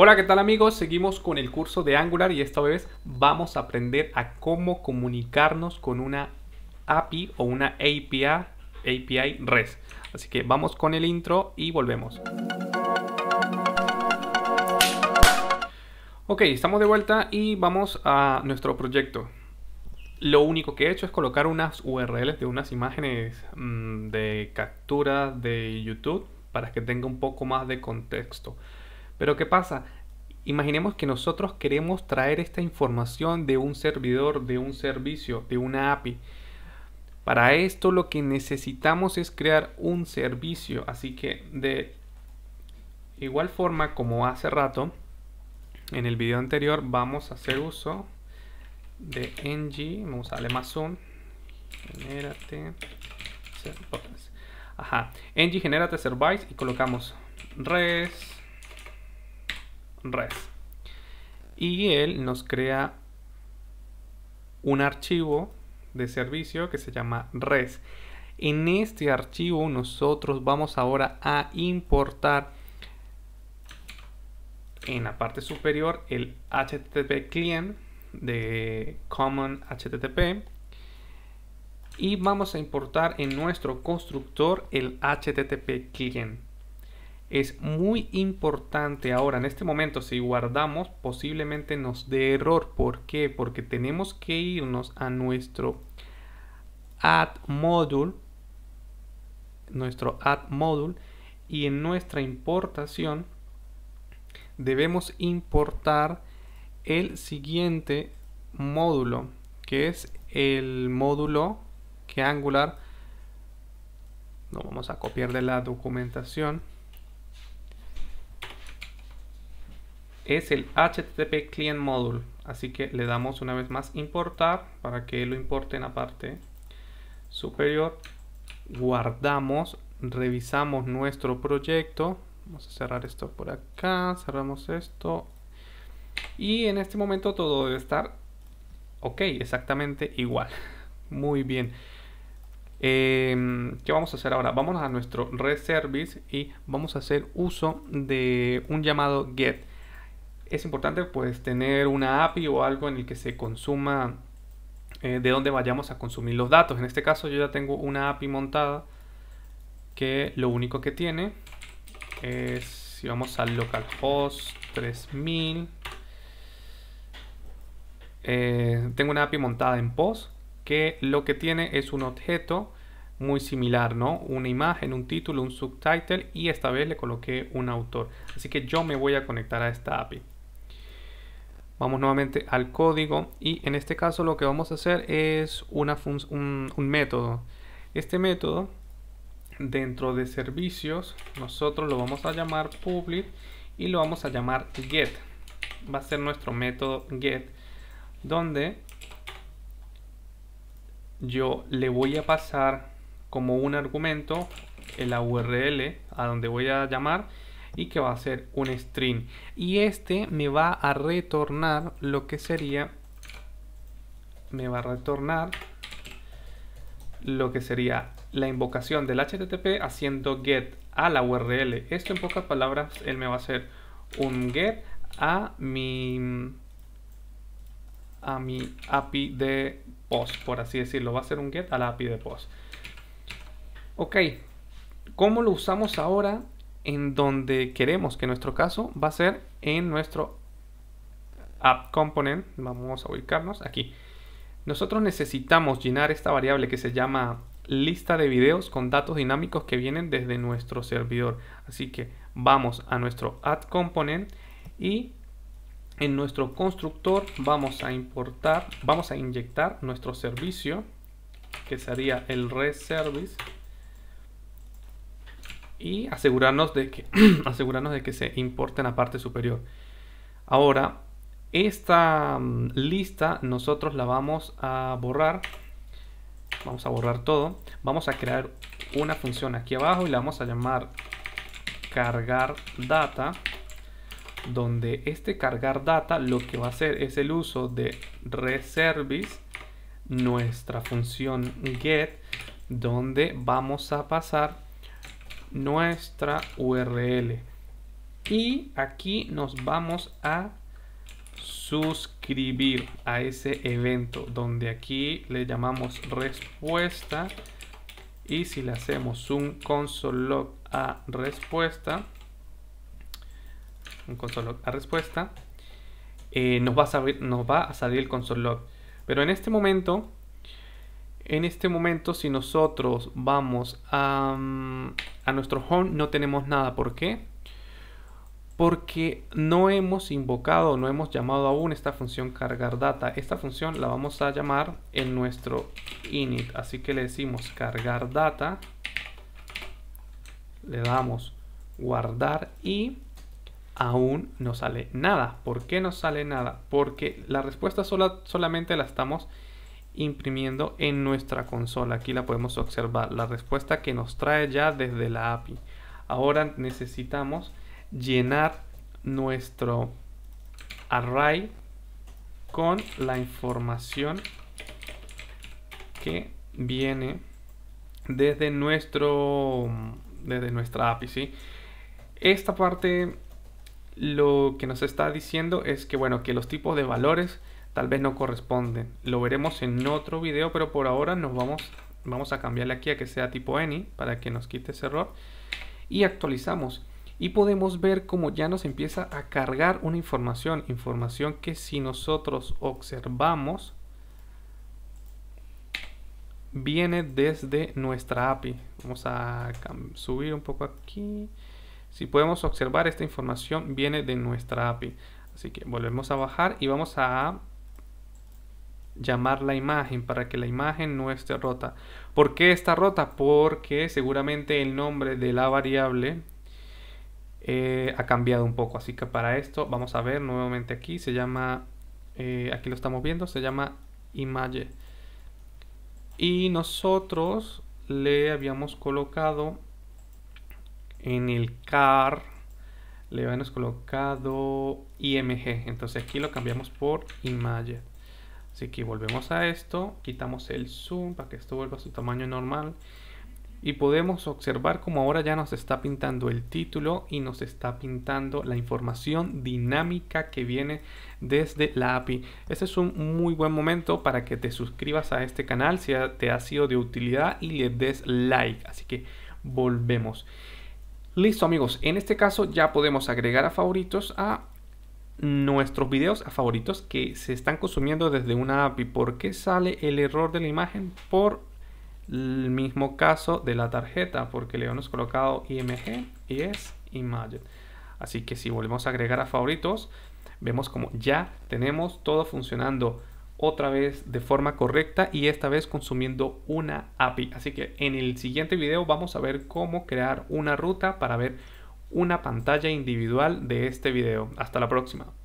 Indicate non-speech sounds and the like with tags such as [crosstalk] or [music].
Hola, ¿qué tal amigos? Seguimos con el curso de Angular y esta vez vamos a aprender a cómo comunicarnos con una API o una API, API REST. Así que vamos con el intro y volvemos. Ok, estamos de vuelta y vamos a nuestro proyecto. Lo único que he hecho es colocar unas URLs de unas imágenes mm, de captura de YouTube para que tenga un poco más de contexto. Pero ¿qué pasa? Imaginemos que nosotros queremos traer esta información de un servidor, de un servicio, de una API. Para esto lo que necesitamos es crear un servicio. Así que de igual forma como hace rato, en el video anterior vamos a hacer uso de ng, vamos a darle más zoom, genérate, ajá, ng, genérate service y colocamos res res. Y él nos crea un archivo de servicio que se llama res. En este archivo nosotros vamos ahora a importar en la parte superior el HTTP client de common HTTP y vamos a importar en nuestro constructor el HTTP client es muy importante ahora en este momento si guardamos posiblemente nos dé error ¿por qué? porque tenemos que irnos a nuestro add module nuestro add module y en nuestra importación debemos importar el siguiente módulo que es el módulo que Angular no vamos a copiar de la documentación es el HTTP Client Module. Así que le damos una vez más importar para que lo importe en la parte superior. Guardamos, revisamos nuestro proyecto. Vamos a cerrar esto por acá, cerramos esto. Y en este momento todo debe estar ok, exactamente igual. [laughs] Muy bien. Em, ¿Qué vamos a hacer ahora? Vamos a nuestro red service y vamos a hacer uso de un llamado get es importante pues tener una API o algo en el que se consuma eh, de dónde vayamos a consumir los datos. En este caso yo ya tengo una API montada que lo único que tiene es si vamos al localhost 3000 eh, tengo una API montada en POS que lo que tiene es un objeto muy similar, ¿no? Una imagen, un título, un subtitle y esta vez le coloqué un autor. Así que yo me voy a conectar a esta API. Vamos nuevamente al código y en este caso lo que vamos a hacer es una un, un método. Este método dentro de servicios nosotros lo vamos a llamar public y lo vamos a llamar get. Va a ser nuestro método get donde yo le voy a pasar como un argumento el la URL a donde voy a llamar y que va a ser un string y este me va a retornar lo que sería me va a retornar lo que sería la invocación del http haciendo get a la url esto en pocas palabras él me va a hacer un get a mi a mi API de post por así decirlo va a ser un get a la API de post ok cómo lo usamos ahora en donde queremos que nuestro caso va a ser en nuestro app component. Vamos a ubicarnos aquí. Nosotros necesitamos llenar esta variable que se llama lista de videos con datos dinámicos que vienen desde nuestro servidor. Así que vamos a nuestro app component y en nuestro constructor vamos a importar, vamos a inyectar nuestro servicio que sería el res service y asegurarnos de que, [clears throat] asegurarnos de que se importe en la parte superior. Ahora, esta mm, lista nosotros la vamos a borrar. Vamos a borrar todo. Vamos a crear una función aquí abajo y la vamos a llamar cargar data donde este cargar data lo que va a hacer es el uso de reservice nuestra función get donde vamos a pasar nuestra URL. Y aquí nos vamos a suscribir a ese evento donde aquí le llamamos respuesta y si le hacemos un console log a respuesta un console a respuesta eh, nos, va a salir, nos va a salir el console log pero en este momento en este momento si nosotros vamos a, nuestro home no tenemos nada. ¿Por qué? Porque no hemos invocado, no hemos llamado aún esta función cargar data. Esta función la vamos a llamar en nuestro init. Así que le decimos cargar data. Le damos guardar y aún no sale nada. ¿Por qué no sale nada? Porque la respuesta sola, solamente la estamos imprimiendo en nuestra consola. Aquí la podemos observar, la respuesta que nos trae ya desde la API. Ahora necesitamos llenar nuestro array con la información que viene desde nuestro desde nuestra API, ¿sí? Esta parte lo que nos está diciendo es que bueno, que los tipos de valores tal vez no corresponden. Lo veremos en otro video, pero por ahora nos vamos, vamos a cambiarle aquí a que sea tipo any para que nos quite ese error. Y actualizamos. Y podemos ver cómo ya nos empieza a cargar una información. Información que si nosotros observamos, viene desde nuestra API. Vamos a subir un poco aquí. Si podemos observar, esta información viene de nuestra API. Así que volvemos a bajar y vamos a llamar la imagen para que la imagen no esté rota. ¿Por qué está rota? Porque seguramente el nombre de la variable eh, ha cambiado un poco. Así que para esto vamos a ver nuevamente aquí. Se llama, eh, aquí lo estamos viendo, se llama image. Y nosotros le habíamos colocado en el car, le habíamos colocado img. Entonces aquí lo cambiamos por image. Así que volvemos a esto, quitamos el zoom para que esto vuelva a su tamaño normal y podemos observar como ahora ya nos está pintando el título y nos está pintando la información dinámica que viene desde la API. Este es un muy buen momento para que te suscribas a este canal si te ha sido de utilidad y le des like. Así que volvemos. Listo amigos, en este caso ya podemos agregar a favoritos a nuestros videos a favoritos que se están consumiendo desde una API. ¿Por qué sale el error de la imagen? Por el mismo caso de la tarjeta, porque le hemos colocado IMG e y es imagen Así que si volvemos a agregar a favoritos, vemos como ya tenemos todo funcionando otra vez de forma correcta y esta vez consumiendo una API. Así que en el siguiente video vamos a ver cómo crear una ruta para ver una pantalla individual de este video. Hasta la próxima.